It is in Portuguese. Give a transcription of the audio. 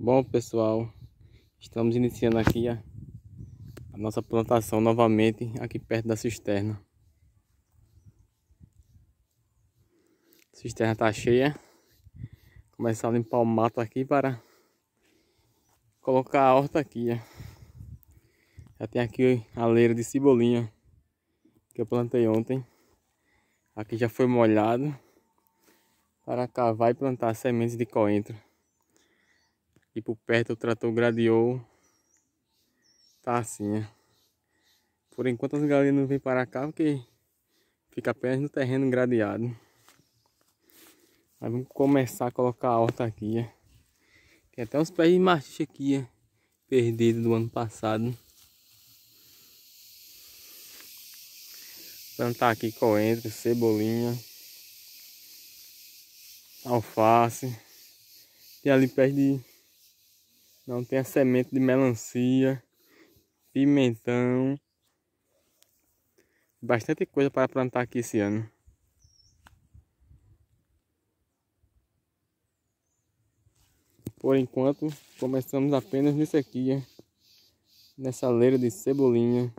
Bom pessoal, estamos iniciando aqui a, a, nossa plantação novamente aqui perto da cisterna. A cisterna está cheia. Começar a limpar o mato aqui para colocar a horta aqui. Já tem aqui a leira de cebolinha que eu plantei ontem. Aqui já foi molhado para cavar e plantar sementes de coentro. E por perto o trator gradeou. Tá assim, né? Por enquanto as galinhas não vêm para cá porque fica apenas no terreno gradeado. Mas vamos começar a colocar a horta aqui, ó. Né? Tem até uns pés de machixe aqui, ó. Né? Perdido do ano passado. Plantar então tá aqui coentro, cebolinha. Alface. Tem ali perto de não tem a semente de melancia, pimentão. Bastante coisa para plantar aqui esse ano. Por enquanto, começamos apenas nisso aqui, nessa leira de cebolinha.